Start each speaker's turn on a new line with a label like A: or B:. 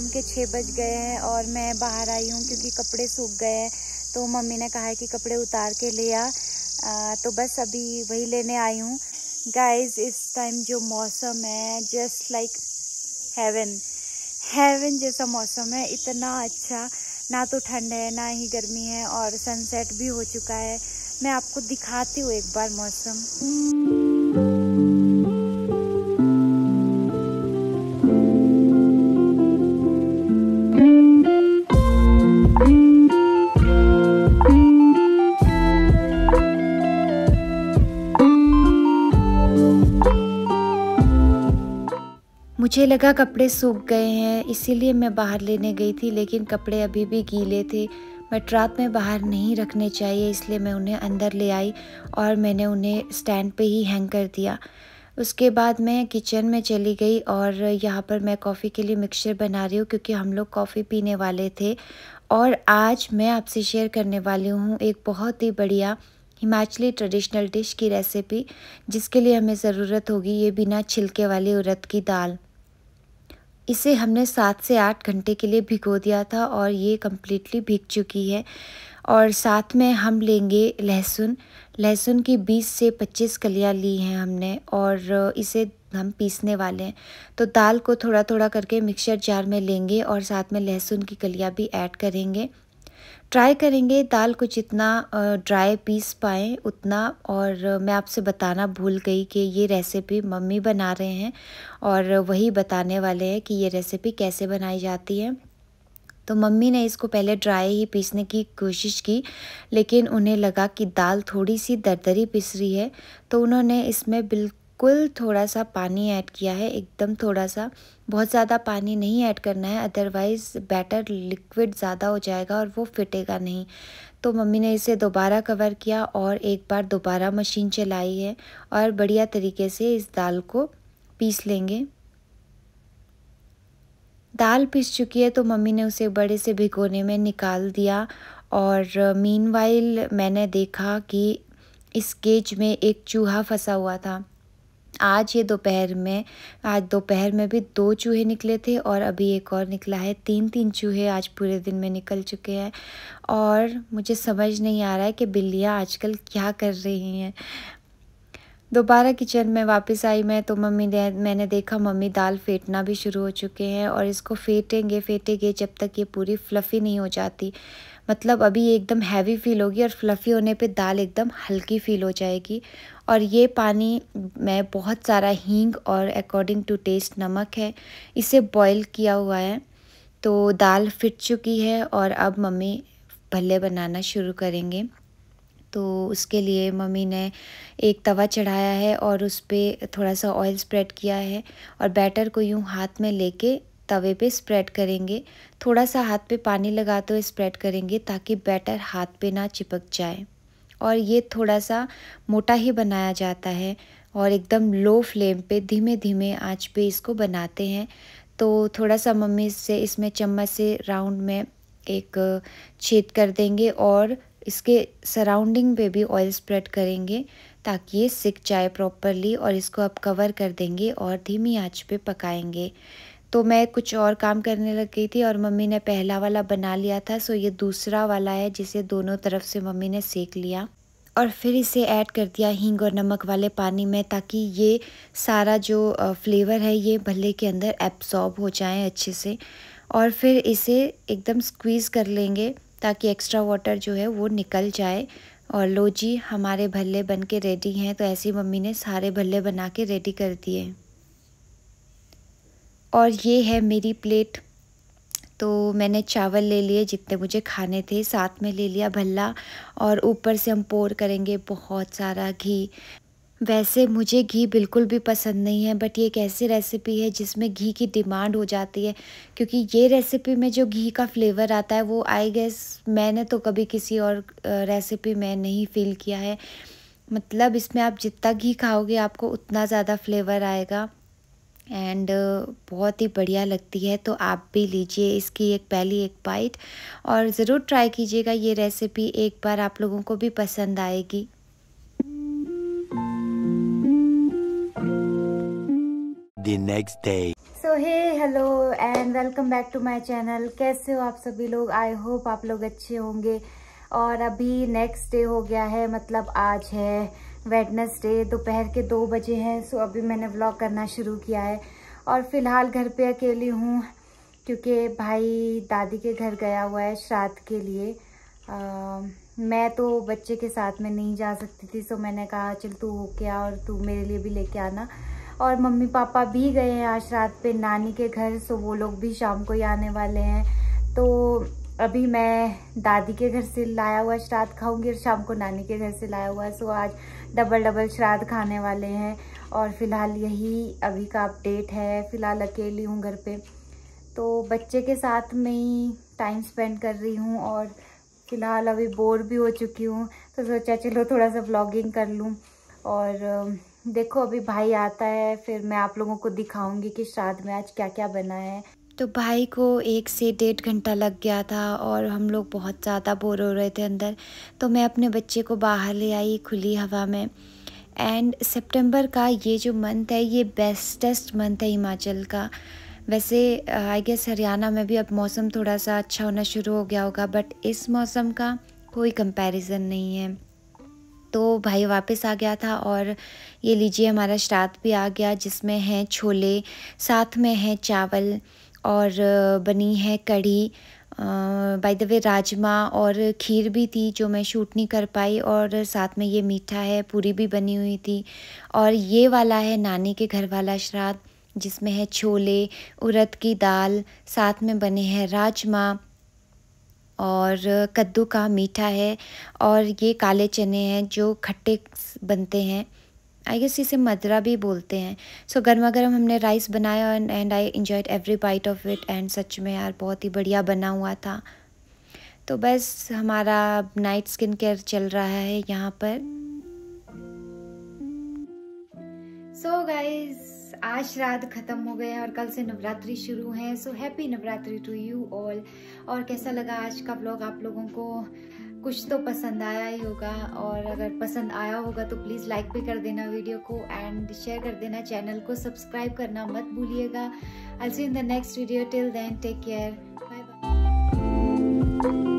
A: शाम के छः बज गए हैं और मैं बाहर आई हूँ क्योंकि कपड़े सूख गए हैं तो मम्मी ने कहा है कि कपड़े उतार के ले आ तो बस अभी वही लेने आई हूँ गाइस इस टाइम जो मौसम है जस्ट लाइक हेवन हेवन जैसा मौसम है इतना अच्छा ना तो ठंड है ना ही गर्मी है और सनसेट भी हो चुका है मैं आपको दिखाती हूँ एक बार मौसम मुझे लगा कपड़े सूख गए हैं इसीलिए मैं बाहर लेने गई थी लेकिन कपड़े अभी भी गीले थे मैं रात में बाहर नहीं रखने चाहिए इसलिए मैं उन्हें अंदर ले आई और मैंने उन्हें स्टैंड पे ही हैंग कर दिया उसके बाद मैं किचन में चली गई और यहाँ पर मैं कॉफ़ी के लिए मिक्सचर बना रही हूँ क्योंकि हम लोग कॉफ़ी पीने वाले थे और आज मैं आपसे शेयर करने वाली हूँ एक बहुत ही बढ़िया हिमाचली ट्रेडिशनल डिश की रेसिपी जिसके लिए हमें ज़रूरत होगी ये बिना छिलके वाली उरद की दाल इसे हमने सात से आठ घंटे के लिए भिगो दिया था और ये कम्प्लीटली भीग चुकी है और साथ में हम लेंगे लहसुन लहसुन की बीस से पच्चीस कलियाँ ली हैं हमने और इसे हम पीसने वाले हैं तो दाल को थोड़ा थोड़ा करके मिक्सर जार में लेंगे और साथ में लहसुन की कलियाँ भी ऐड करेंगे ट्राई करेंगे दाल को जितना ड्राई पीस पाएँ उतना और मैं आपसे बताना भूल गई कि ये रेसिपी मम्मी बना रहे हैं और वही बताने वाले हैं कि ये रेसिपी कैसे बनाई जाती है तो मम्मी ने इसको पहले ड्राई ही पीसने की कोशिश की लेकिन उन्हें लगा कि दाल थोड़ी सी दरदरी पिस रही है तो उन्होंने इसमें बिल्कुल कुल थोड़ा सा पानी ऐड किया है एकदम थोड़ा सा बहुत ज़्यादा पानी नहीं ऐड करना है अदरवाइज़ बैटर लिक्विड ज़्यादा हो जाएगा और वो फिटेगा नहीं तो मम्मी ने इसे दोबारा कवर किया और एक बार दोबारा मशीन चलाई है और बढ़िया तरीके से इस दाल को पीस लेंगे दाल पीस चुकी है तो मम्मी ने उसे बड़े से भिगोने में निकाल दिया और मीन मैंने देखा कि इस केज में एक चूहा फंसा हुआ था आज ये दोपहर में आज दोपहर में भी दो चूहे निकले थे और अभी एक और निकला है तीन तीन चूहे आज पूरे दिन में निकल चुके हैं और मुझे समझ नहीं आ रहा है कि बिल्लियाँ आजकल क्या कर रही हैं दोबारा किचन में वापस आई मैं तो मम्मी ने मैंने देखा मम्मी दाल फेंटना भी शुरू हो चुके हैं और इसको फेंटेंगे फेंटेंगे जब तक ये पूरी फ्लफ़ी नहीं हो जाती मतलब अभी ये एकदम हैवी फील होगी और फ्लफ़ी होने पे दाल एकदम हल्की फील हो जाएगी और ये पानी मैं बहुत सारा हींग और अकॉर्डिंग टू टेस्ट नमक है इसे बॉयल किया हुआ है तो दाल फिट चुकी है और अब मम्मी भले बनाना शुरू करेंगे तो उसके लिए मम्मी ने एक तवा चढ़ाया है और उस पर थोड़ा सा ऑयल स्प्रेड किया है और बैटर को यूँ हाथ में लेके तवे पे स्प्रेड करेंगे थोड़ा सा हाथ पे पानी लगा तो स्प्रेड करेंगे ताकि बैटर हाथ पे ना चिपक जाए और ये थोड़ा सा मोटा ही बनाया जाता है और एकदम लो फ्लेम पे धीमे धीमे आंच पे इसको बनाते हैं तो थोड़ा सा मम्मी से इसमें चम्मच से राउंड में एक छेद कर देंगे और इसके सराउंडिंग पे भी ऑयल स्प्रेड करेंगे ताकि ये सिक जाए प्रॉपरली और इसको आप कवर कर देंगे और धीमी आंच पे पकाएंगे तो मैं कुछ और काम करने लग गई थी और मम्मी ने पहला वाला बना लिया था सो ये दूसरा वाला है जिसे दोनों तरफ से मम्मी ने सेक लिया और फिर इसे ऐड कर दिया हींग और नमक वाले पानी में ताकि ये सारा जो फ्लेवर है ये भले के अंदर एब्सॉर्ब हो जाए अच्छे से और फिर इसे एकदम स्क्वीज़ कर लेंगे ताकि एक्स्ट्रा वाटर जो है वो निकल जाए और लो जी हमारे भल्ले बन के रेडी हैं तो ऐसी मम्मी ने सारे भल्ले बना के रेडी कर दिए और ये है मेरी प्लेट तो मैंने चावल ले लिए जितने मुझे खाने थे साथ में ले लिया भल्ला और ऊपर से हम पोर करेंगे बहुत सारा घी वैसे मुझे घी बिल्कुल भी पसंद नहीं है बट ये एक ऐसी रेसिपी है जिसमें घी की डिमांड हो जाती है क्योंकि ये रेसिपी में जो घी का फ्लेवर आता है वो आई गेस मैंने तो कभी किसी और रेसिपी में नहीं फील किया है मतलब इसमें आप जितना घी खाओगे आपको उतना ज़्यादा फ्लेवर आएगा एंड बहुत ही बढ़िया लगती है तो आप भी लीजिए इसकी एक पहली एक बाइट और ज़रूर ट्राई कीजिएगा ये रेसिपी एक बार आप लोगों को भी पसंद आएगी the next day. So hey hello and welcome back to my channel कैसे हो आप सभी लोग आई होप आप लोग अच्छे होंगे और अभी नेक्स्ट डे हो गया है मतलब आज है वेडनेसडे दोपहर के दो बजे हैं सो अभी मैंने ब्लॉग करना शुरू किया है और फिलहाल घर पे अकेली हूँ क्योंकि भाई दादी के घर गया हुआ है श्राद्ध के लिए आ, मैं तो बच्चे के साथ में नहीं जा सकती थी सो मैंने कहा चल तू हो क्या और तू मेरे लिए भी लेके आना और मम्मी पापा भी गए हैं आज रात पे नानी के घर सो वो लोग भी शाम को ही आने वाले हैं तो अभी मैं दादी के घर से लाया हुआ श्राद्ध खाऊंगी और शाम को नानी के घर से लाया हुआ सो आज डबल डबल श्राद्ध खाने वाले हैं और फिलहाल यही अभी का अपडेट है फिलहाल अकेली हूँ घर पे तो बच्चे के साथ में ही टाइम स्पेंड कर रही हूँ और फिलहाल अभी बोर भी हो चुकी हूँ तो सोचा चलो थोड़ा सा ब्लॉगिंग कर लूँ और देखो अभी भाई आता है फिर मैं आप लोगों को दिखाऊंगी कि श्राद्ध में आज क्या क्या बना है तो भाई को एक से डेढ़ घंटा लग गया था और हम लोग बहुत ज़्यादा बोर हो रहे थे अंदर तो मैं अपने बच्चे को बाहर ले आई खुली हवा में एंड सितंबर का ये जो मंथ है ये बेस्टेस्ट मंथ है हिमाचल का वैसे आई गेस हरियाणा में भी अब मौसम थोड़ा सा अच्छा होना शुरू हो गया होगा बट इस मौसम का कोई कंपैरिजन नहीं है तो भाई वापस आ गया था और ये लीजिए हमारा श्राद्ध भी आ गया जिसमें है छोले साथ में है चावल और बनी है कढ़ी बाय द वे राजमा और खीर भी थी जो मैं शूट नहीं कर पाई और साथ में ये मीठा है पूरी भी बनी हुई थी और ये वाला है नानी के घर वाला श्राद्ध जिसमें है छोले उड़द की दाल साथ में बने हैं राजमा और कद्दू का मीठा है और ये काले चने हैं जो खट्टे बनते हैं आई गेस इसे मदरा भी बोलते हैं सो so, गर्मा गर्म हमने राइस बनाया and I enjoyed every bite of it and सच में यार बहुत ही बढ़िया बना हुआ था तो बस हमारा नाइट स्किन केयर चल रहा है यहाँ पर सो so गाइज़ आज रात ख़त्म हो गया और कल से नवरात्रि शुरू है so happy Navratri to you all और कैसा लगा आज का ब्लॉग आप लोगों को कुछ तो पसंद आया ही होगा और अगर पसंद आया होगा तो प्लीज़ लाइक भी कर देना वीडियो को एंड शेयर कर देना चैनल को सब्सक्राइब करना मत भूलिएगा I see in the next video till then take care bye bye